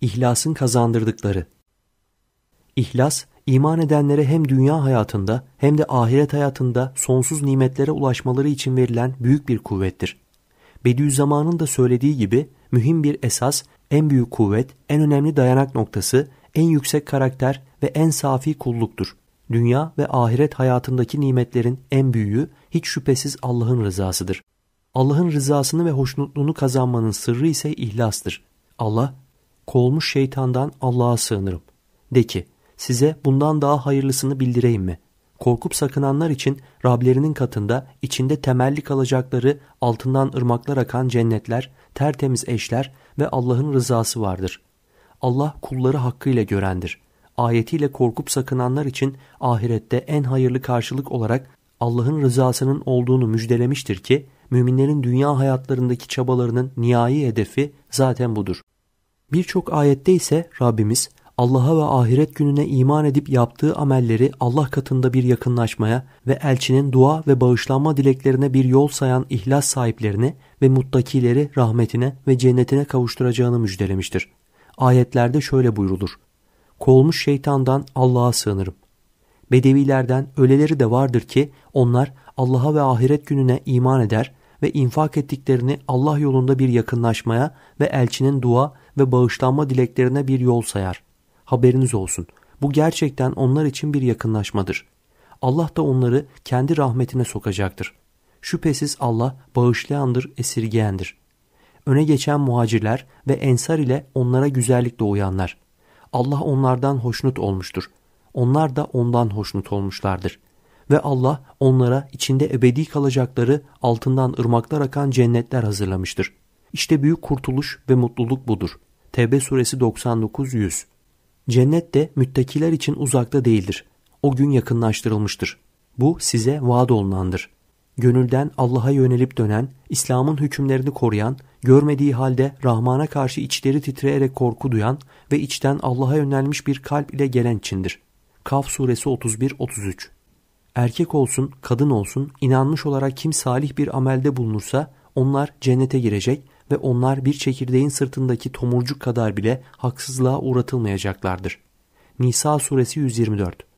İhlasın kazandırdıkları. İhlas, iman edenlere hem dünya hayatında hem de ahiret hayatında sonsuz nimetlere ulaşmaları için verilen büyük bir kuvvettir. Bediüzzaman'ın da söylediği gibi mühim bir esas, en büyük kuvvet, en önemli dayanak noktası, en yüksek karakter ve en safi kulluktur. Dünya ve ahiret hayatındaki nimetlerin en büyüğü hiç şüphesiz Allah'ın rızasıdır. Allah'ın rızasını ve hoşnutluğunu kazanmanın sırrı ise ihlastır. Allah kovulmuş şeytandan Allah'a sığınırım. De ki size bundan daha hayırlısını bildireyim mi? Korkup sakınanlar için Rablerinin katında içinde temelli kalacakları altından ırmaklar akan cennetler, tertemiz eşler ve Allah'ın rızası vardır. Allah kulları hakkıyla görendir. Ayetiyle korkup sakınanlar için ahirette en hayırlı karşılık olarak Allah'ın rızasının olduğunu müjdelemiştir ki müminlerin dünya hayatlarındaki çabalarının nihai hedefi zaten budur. Birçok ayette ise Rabbimiz Allah'a ve ahiret gününe iman edip yaptığı amelleri Allah katında bir yakınlaşmaya ve elçinin dua ve bağışlanma dileklerine bir yol sayan ihlas sahiplerini ve muttakileri rahmetine ve cennetine kavuşturacağını müjdelemiştir. Ayetlerde şöyle buyrulur. Kovulmuş şeytandan Allah'a sığınırım. Bedevilerden öleleri de vardır ki onlar Allah'a ve ahiret gününe iman eder ve infak ettiklerini Allah yolunda bir yakınlaşmaya ve elçinin dua ve bağışlanma dileklerine bir yol sayar. Haberiniz olsun. Bu gerçekten onlar için bir yakınlaşmadır. Allah da onları kendi rahmetine sokacaktır. Şüphesiz Allah bağışlayandır, esirgeyendir. Öne geçen muhacirler ve ensar ile onlara güzellik uyanlar. Allah onlardan hoşnut olmuştur. Onlar da ondan hoşnut olmuşlardır. Ve Allah onlara içinde ebedi kalacakları altından ırmaklar akan cennetler hazırlamıştır. İşte büyük kurtuluş ve mutluluk budur. Tevbe suresi 99-100 Cennet de müttakiler için uzakta değildir. O gün yakınlaştırılmıştır. Bu size vaad olunandır. Gönülden Allah'a yönelip dönen, İslam'ın hükümlerini koruyan, görmediği halde Rahman'a karşı içleri titreyerek korku duyan ve içten Allah'a yönelmiş bir kalp ile gelen içindir. Kaf suresi 31-33 Erkek olsun, kadın olsun, inanmış olarak kim salih bir amelde bulunursa onlar cennete girecek ve onlar bir çekirdeğin sırtındaki tomurcuk kadar bile haksızlığa uğratılmayacaklardır. Nisa suresi 124